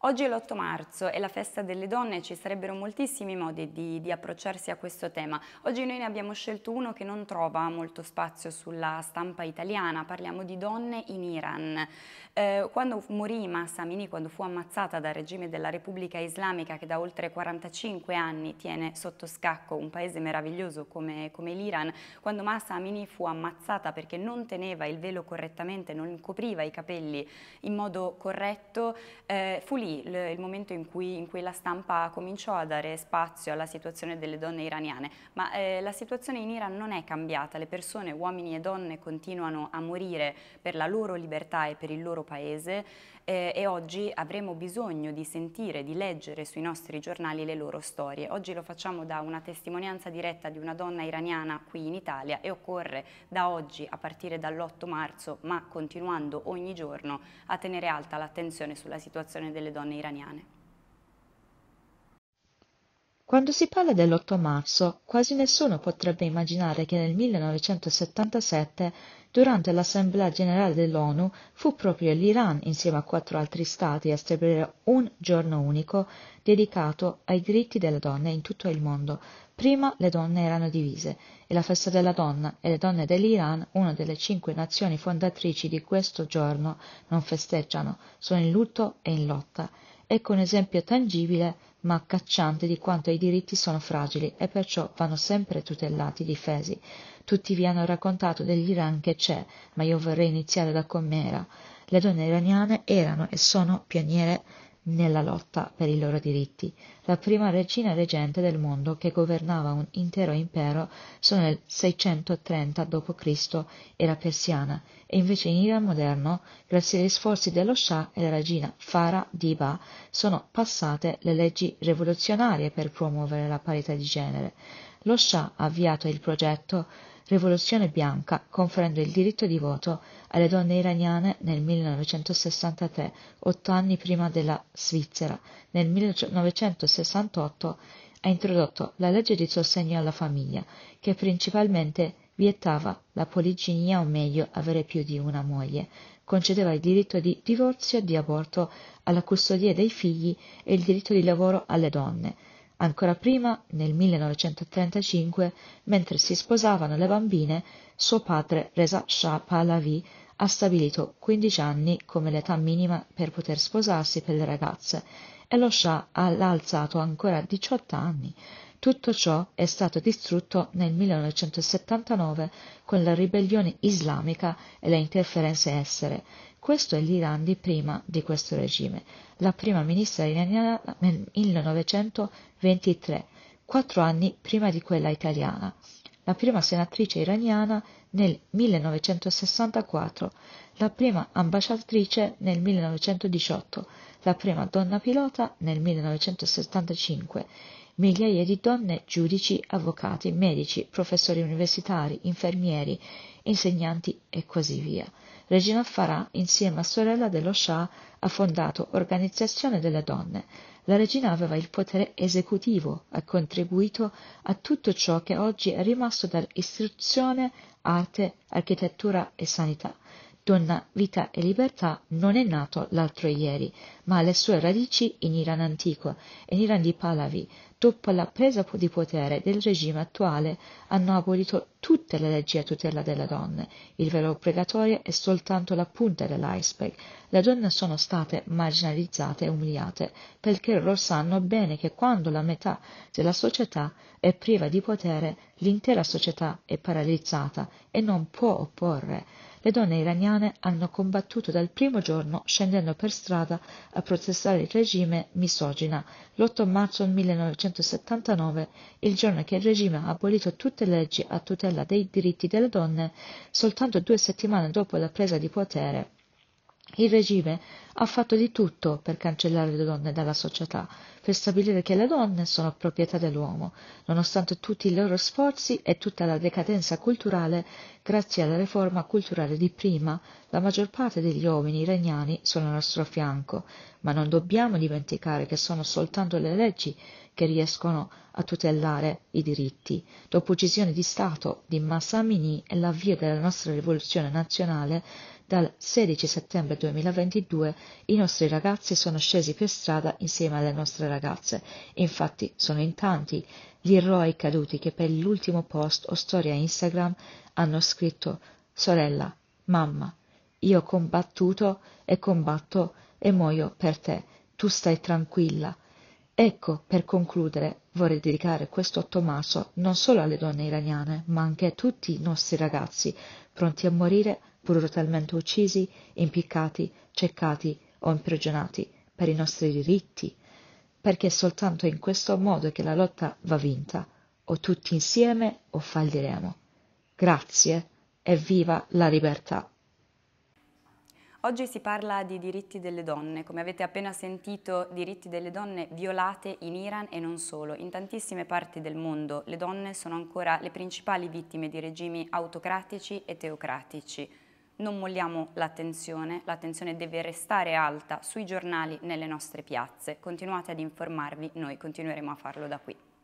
Oggi è l'8 marzo, è la festa delle donne, ci sarebbero moltissimi modi di, di, approcciarsi a questo tema. Oggi noi ne abbiamo scelto uno che non trova molto spazio sulla stampa italiana, parliamo di donne in Iran. Eh, quando morì Massa Amini, quando fu ammazzata dal regime della Repubblica Islamica che da oltre 45 anni tiene sotto scacco un paese meraviglioso come, come l'Iran, quando Massa Amini fu ammazzata perché non teneva il velo correttamente, non copriva i capelli in modo corretto, eh, fu lì lì il momento in cui, in cui, la stampa cominciò a dare spazio alla situazione delle donne iraniane, ma eh, la situazione in Iran non è cambiata, le persone, uomini e donne, continuano a morire per la loro libertà e per il loro paese eh, e oggi avremo bisogno di sentire, di leggere sui nostri giornali le loro storie. Oggi lo facciamo da una testimonianza diretta di una donna iraniana qui in Italia e occorre da oggi, a partire dall'8 marzo, ma continuando ogni giorno, a tenere alta l'attenzione sulla situazione delle donne donne iraniane. Quando si parla dell'8 marzo, quasi nessuno potrebbe immaginare che nel 1977, durante l'Assemblea generale dell'ONU, fu proprio l'Iran, insieme a quattro altri stati, a stabilire un giorno unico dedicato ai diritti delle donne in tutto il mondo. Prima le donne erano divise e la festa della donna e le donne dell'Iran, una delle cinque nazioni fondatrici di questo giorno, non festeggiano, sono in lutto e in lotta ecco un esempio tangibile ma accacciante di quanto i diritti sono fragili e perciò vanno sempre tutelati, difesi. Tutti vi hanno raccontato dell'Iran che c'è, ma io vorrei iniziare da Com'era. Le donne iraniane erano e sono pioniere nella lotta per i loro diritti, la prima regina reggente del mondo che governava un intero impero solo nel 630 d.C. era persiana e invece in Iran moderno, grazie agli sforzi dello Shah e della regina Farah Diba, sono passate le leggi rivoluzionarie per promuovere la parità di genere. Lo Shah ha avviato il progetto rivoluzione bianca conferendo il diritto di voto alle donne iraniane nel 1963, otto anni prima della Svizzera. Nel 1968 ha introdotto la legge di sostegno alla famiglia, che principalmente vietava la poliginia o meglio avere più di una moglie, concedeva il diritto di divorzio e di aborto alla custodia dei figli e il diritto di lavoro alle donne Ancora prima, nel 1935, mentre si sposavano le bambine, suo padre Reza Shah Pahlavi ha stabilito 15 anni come l'età minima per poter sposarsi per le ragazze e lo Shah l'ha alzato ancora a 18 anni. Tutto ciò è stato distrutto nel 1979 con la ribellione islamica e le interferenze estere, questo è l'Iran di prima di questo regime, la prima ministra iraniana nel 1923, quattro anni prima di quella italiana, la prima senatrice iraniana nel 1964, la prima ambasciatrice nel 1918, la prima donna pilota nel 1975, migliaia di donne, giudici, avvocati, medici, professori universitari, infermieri, insegnanti e così via. Regina Farah, insieme a sorella dello Shah, ha fondato Organizzazione delle Donne. La regina aveva il potere esecutivo, ha contribuito a tutto ciò che oggi è rimasto dall'istruzione, arte, architettura e sanità. Donna, vita e libertà non è nato l'altro ieri, ma ha le sue radici in Iran antico e in Iran di Pahlavi. Dopo la presa di potere del regime attuale hanno abolito tutte le leggi a tutela delle donne. Il velo pregatorio è soltanto la punta dell'iceberg. Le donne sono state marginalizzate e umiliate perché loro sanno bene che quando la metà della società è priva di potere, l'intera società è paralizzata e non può opporre le donne iraniane hanno combattuto dal primo giorno scendendo per strada a protestare il regime misogina l'8 marzo 1979, il giorno che il regime ha abolito tutte le leggi a tutela dei diritti delle donne, soltanto due settimane dopo la presa di potere il regime ha fatto di tutto per cancellare le donne dalla società, per stabilire che le donne sono proprietà dell'uomo, nonostante tutti i loro sforzi e tutta la decadenza culturale, grazie alla riforma culturale di prima, la maggior parte degli uomini iraniani sono al nostro fianco, ma non dobbiamo dimenticare che sono soltanto le leggi che riescono a tutelare i diritti. Dopo uccisioni di Stato di Massamini e l'avvio della nostra rivoluzione nazionale, dal 16 settembre 2022 i nostri ragazzi sono scesi per strada insieme alle nostre ragazze, infatti sono in tanti gli eroi caduti che per l'ultimo post o storia Instagram hanno scritto Sorella, mamma, io ho combattuto e combatto e muoio per te, tu stai tranquilla, Ecco, per concludere, vorrei dedicare questo 8 marzo non solo alle donne iraniane, ma anche a tutti i nostri ragazzi, pronti a morire, brutalmente uccisi, impiccati, ceccati o imprigionati, per i nostri diritti, perché è soltanto in questo modo che la lotta va vinta, o tutti insieme o falliremo. Grazie e viva la libertà! Oggi si parla di diritti delle donne, come avete appena sentito diritti delle donne violate in Iran e non solo. In tantissime parti del mondo le donne sono ancora le principali vittime di regimi autocratici e teocratici. Non molliamo l'attenzione, l'attenzione deve restare alta sui giornali, nelle nostre piazze. Continuate ad informarvi, noi continueremo a farlo da qui.